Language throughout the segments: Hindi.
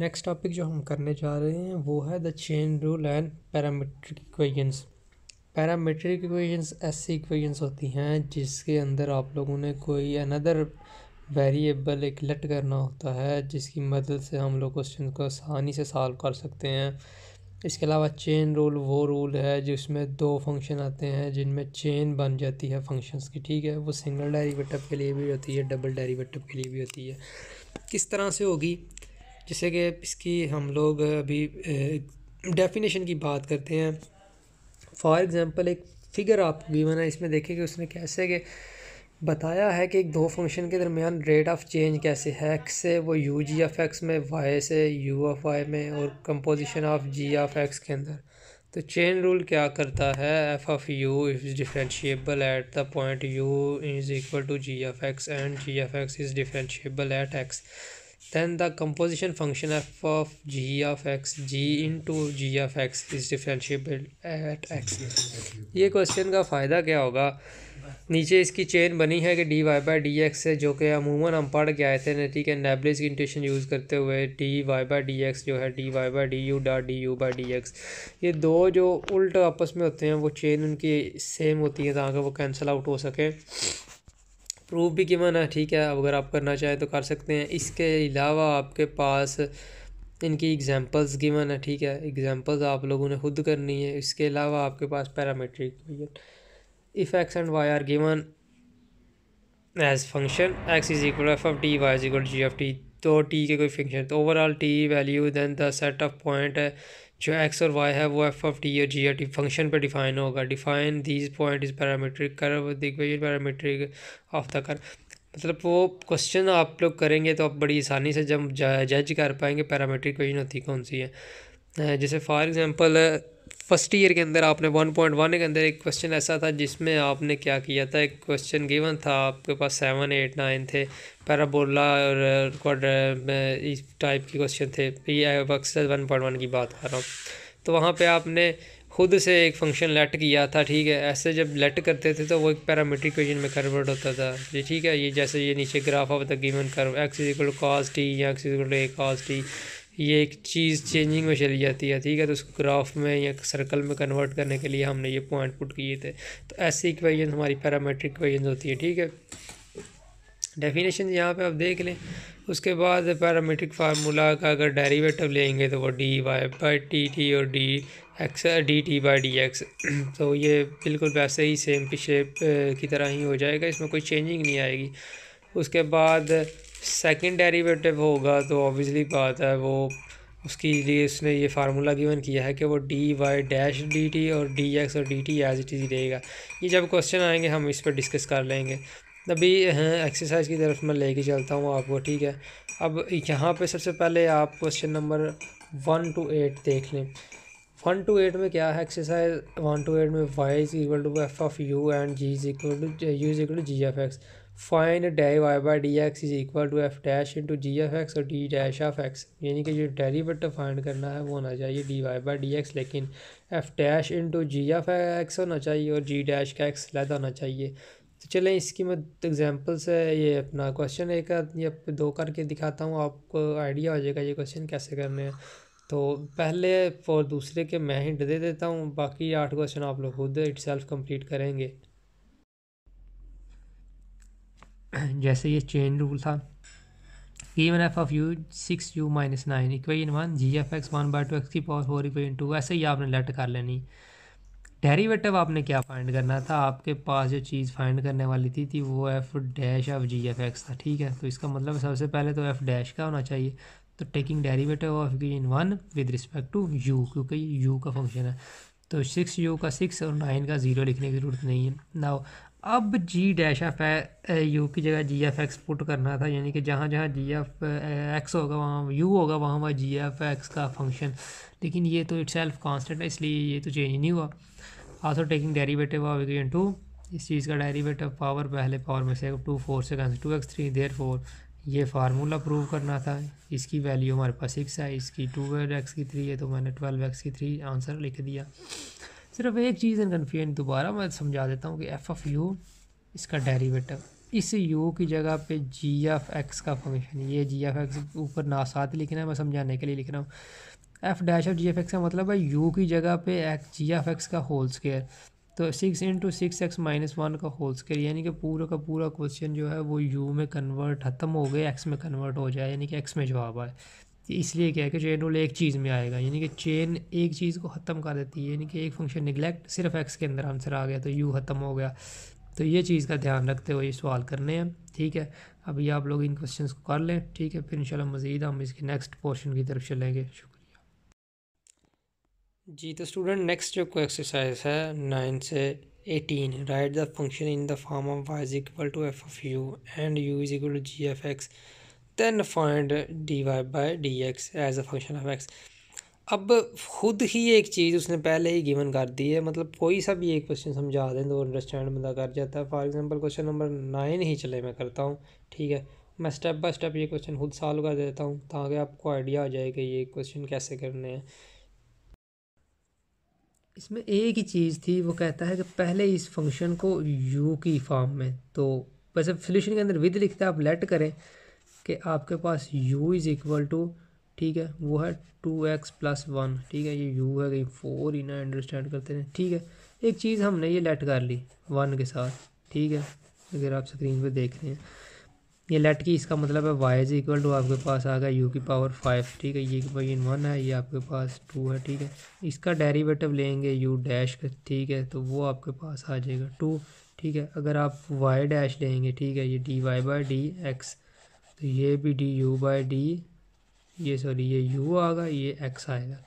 नेक्स्ट टॉपिक जो हम करने जा रहे हैं वो है the chain rule and parametric equations parametric equations ऐसी इक्वेशंस होती हैं जिसके अंदर आप लोगों ने कोई अनदर वेरिएबल एक लट करना होता है जिसकी मदद से हम लोग क्वेश्चन को आसानी से सॉल्व कर सकते हैं इसके अलावा चेन रूल वो रूल है जिसमें दो फंक्शन आते हैं जिनमें चेन बन जाती है फंक्शंस की ठीक है वो सिंगल डेरिवेटिव के लिए भी होती है डबल डेरिवेटिव के लिए भी होती है किस तरह से होगी जैसे कि इसकी हम लोग अभी डेफिनेशन की बात करते हैं फॉर एग्ज़ाम्पल एक फिगर आप गिवन है इसमें देखें कि उसने कैसे कि बताया है कि एक दो फंक्शन के दरमियान रेट ऑफ चेंज कैसे है एक्स से वो यू जी एफ एक्स में वाई से यू एफ वाई में और composition of g of x के अंदर तो चेन रूल क्या करता है f of u is differentiable at the point u is equal to g f x and g f x is differentiable at x then the composition function f of g of x g into g of x is differentiable at x ये क्वेश्चन का फ़ायदा क्या होगा नीचे इसकी चेन बनी है कि d y by d x है जो कि अमूमन हम पढ़ के आए थे नेटिक एंड नेबलिस की इंटेशन यूज़ करते हुए d y by d x जो है d y by d u dot d u by d x ये दो जो उल्ट आपस में होते हैं वो चेन उनकी सेम होती है ताकि वो कैंसिल आउट हो सकें प्रूफ भी कि है ठीक है अब अगर आप करना चाहें तो कर सकते हैं इसके अलावा आपके पास इनकी एग्जांपल्स गिवन है ठीक है एग्जांपल्स आप लोगों ने खुद करनी है इसके अलावा आपके पास parametric if x and y are given as function x is equal f of t y is equal g f t तो टी के कोई फंक्शन तो overall t value then the set of point है जो एक्स और वाई है वो एफ ऑफ टी और जी या टी फंक्शन पर डिफाइन होगा define these point is parametric curve दिग्विजन पैरामीट्रिक ऑफ द कर्व मतलब वो क्वेश्चन आप लोग करेंगे तो आप बड़ी आसानी से जब जज कर पाएंगे पैरामीट्रिक क्वेश्चन होती कौन सी है जैसे फॉर एग्ज़ाम्पल फर्स्ट ईयर के अंदर आपने वन पॉइंट वन के अंदर एक क्वेश्चन ऐसा था जिसमें आपने क्या किया था एक क्वेश्चन गिवन था आपके पास सेवन एट नाइन थे पैराबोला और इस टाइप के क्वेश्चन थे अक्सर वन पॉइंट वन की बात कर रहा हूँ तो वहाँ पे आपने खुद से एक फंक्शन लेट किया था ठीक है ऐसे जब लेट करते थे तो वो एक पैरामीट्रिक क्वेश्चन में कन्वर्ट होता था ये ठीक है ये जैसे ये नीचे graph of the given curve x equal to cos t या x equal to a cos t ये एक चीज़ चेंजिंग में चली जाती है ठीक है तो उसको ग्राफ में या सर्कल में कन्वर्ट करने के लिए हमने ये पॉइंट पुट किए थे तो ऐसी इक्वेशन हमारी पैरामेट्रिक इक्वेशन होती है ठीक है डेफिनेशन यहाँ पे आप देख लें उसके बाद पैरामेट्रिक फार्मूला का अगर डेरिवेटिव लेंगे तो वो d y by t t और d x d t by d x तो ये बिल्कुल वैसे ही सेम पिछले की तरह ही हो जाएगा इसमें कोई चेंजिंग नहीं आएगी उसके बाद सेकंड डेरिवेटिव होगा तो ऑब्वियसली बात है वो उसके लिए उसने ये फार्मूला गिवन किया है कि वो d y dash d t और डी एक्स और d t as it is रहेगा ये जब क्वेश्चन आएंगे हम इस पर डिस्कस कर लेंगे अभी एक्सरसाइज हाँ, की तरफ मैं लेके चलता हूँ आपको ठीक है अब यहाँ पे सबसे पहले आप question number one two eight देख लें वन टू एट में क्या है एक्सरसाइज वन टू एट में y is equal to f of u and g is equal to u is equal to g f x fine d y by d x is equal to f dash into g f x और डी डैश ऑफ एक्स यानी कि जो डेरीवेटिव फाइंड करना है वो होना चाहिए d y by d x लेकिन f dash into g f x होना चाहिए और जी डैश का एक्स लैदा होना चाहिए तो चलें इसकी मैं एग्जाम्पल से ये अपना क्वेश्चन एक या दो करके दिखाता हूँ आपको आइडिया हो जाएगा ये क्वेश्चन कैसे करने हैं तो पहले और दूसरे के मैं हिंट दे देता हूँ बाकी आठ क्वेश्चन आप लोग खुद इट सेल्फ कम्प्लीट करेंगे जैसे ये चेन रूल था given f of u six u minus nine equation one g f x one by two x की पावर फोर इक्वेजन टू ऐसे ही आपने लेट कर लेनी डेरीवेटिव आपने क्या फाइंड करना था आपके पास जो चीज़ फाइंड करने वाली थी थी वो f dash of g f x था ठीक है तो इसका मतलब सबसे पहले तो एफ डैश का होना चाहिए तो taking derivative of in one with respect to u क्योंकि यू का फंक्शन है तो सिक्स यू का सिक्स और नाइन का ज़ीरो लिखने की ज़रूरत नहीं है ना अब जी डैश एफ यू की जगह जी एफ एक्स पुट करना था यानी कि जहाँ जहाँ जी एफ एक्स होगा वहाँ यू होगा वहाँ वहाँ जी एफ एक्स का फंक्शन लेकिन ये तो इट सेल्फ कॉन्स्टेंट है इसलिए ये तो चेंज नहीं हुआ also taking derivative of equation two इस चीज़ का डेरीवेटिव पावर पहले पावर में से टू फोर से cancel two x three there four ये फार्मूला प्रूव करना था इसकी वैल्यू हमारे पास सिक्स है इसकी टू एक्स की थ्री है तो मैंने ट्वेल्व एक्स की थ्री आंसर लिख दिया सिर्फ एक चीज़ कन्फ्यूजन दोबारा मैं समझा देता हूँ कि एफ़ ऑफ़ यू इसका डेरिवेटिव इस यू की जगह पे जी एफ एक्स का फंक्शन ये जी एफ एक्स ऊपर साथ लिखना है मैं समझाने के लिए लिख रहा हूँ f dash of g f x का मतलब है यू की जगह पे एक्स जी एफ एक्स का होल स्केयर तो six into six x minus one का होल स्केयर यानी कि पूरा का पूरा क्वेश्चन जो है वो यू में कन्वर्ट ख़त्म हो गए एक्स में कन्वर्ट हो जाए यानी कि एक्स में जवाब आए तो इसलिए क्या है कि चेन रूल एक चीज़ में आएगा यानी कि चेन एक चीज़ को ख़त्म कर देती है यानी कि एक फंक्शन निगलेक्ट सिर्फ एक्स के अंदर आंसर आ गया तो यू ख़त्म हो गया तो ये चीज़ का ध्यान रखते हुए ये सवाल करने हैं ठीक है अभी आप लोग इन क्वेश्चन को कर लें ठीक है फिर इंशाल्लाह मज़ीद हम इसके नेक्स्ट पोर्शन की तरफ चलेंगे जी तो स्टूडेंट नेक्स्ट जो को एक्सरसाइज है नाइन से eighteen write the function in the form of y is equal to f of u and u is equal to g f x then find d y by d x as a function of x अब खुद ही एक चीज़ उसने पहले ही गिवन कर दी है मतलब कोई सा भी एक क्वेश्चन समझा दें तो अंडरस्टैंड बंदा कर जाता है for example question number nine ही चले मैं करता हूँ ठीक है मैं स्टेप बाय स्टेप ये क्वेश्चन खुद सॉल्व कर देता हूँ ताकि आपको आइडिया आ जाए कि ये क्वेश्चन कैसे करने हैं इसमें एक ही चीज़ थी वो कहता है कि पहले इस फंक्शन को यू की फॉर्म में तो वैसे सोल्यूशन के अंदर विद लिखता है आप लेट करें कि आपके पास u इज़ इक्वल टू ठीक है वो है टू एक्स प्लस वन ठीक है ये u है कहीं फोर ही ना अंडरस्टैंड करते हैं ठीक है एक चीज़ हमने ये लेट कर ली वन के साथ ठीक है अगर आप स्क्रीन पर देख रहे हैं ये लेट की इसका मतलब है वाई इज इक्वल टू आपके पास आ गया यू की पावर फाइव ठीक है ये भाई इन वन है ये आपके पास टू है ठीक है इसका डेरिवेटिव लेंगे यू डैश का ठीक है तो वो आपके पास आ जाएगा टू ठीक है अगर आप वाई डैश लेंगे ठीक है ये d y by d x तो ये भी डी यू बाई डी ये सॉरी ये यू आएगा ये एक्स आएगा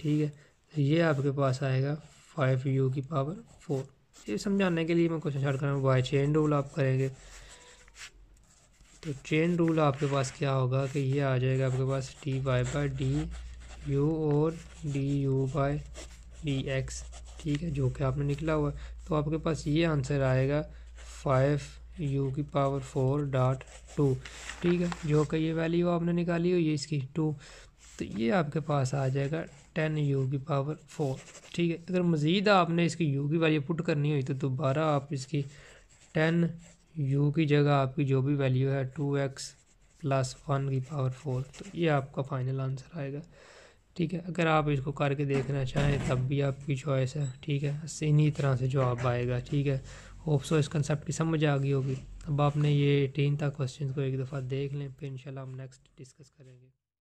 ठीक है तो ये आपके पास आएगा फाइव यू की पावर फोर ये समझाने के लिए मैं क्वेश्चन स्टार्ट कर रहा हूँ वाई चेन रूल आप करेंगे तो चेन रूल आपके पास क्या होगा कि ये आ जाएगा आपके पास d y by d u और d u by d x ठीक है जो कि आपने निकला हुआ तो आपके पास ये आंसर आएगा फाइव यू की पावर फोर डॉट टू ठीक है जो कि ये वैल्यू आपने निकाली हुई है इसकी टू तो ये आपके पास आ जाएगा टेन यू की पावर फोर ठीक है अगर मज़ीद आपने इसकी यू की वैल्यू पुट करनी हुई तो दोबारा आप इसकी टेन यू की जगह आपकी जो भी वैल्यू है टू एक्स प्लस वन की पावर फोर तो ये आपका फाइनल आंसर आएगा ठीक है अगर आप इसको करके देखना चाहें तब भी आपकी चॉइस है ठीक है इन्हीं तरह से जवाब आएगा ठीक है होप सो इस कंसेप्ट की समझ आ गई होगी अब आपने ये एटीन तक क्वेश्चन को एक दफ़ा देख लें फिर इंशाल्लाह हम नेक्स्ट डिस्कस करेंगे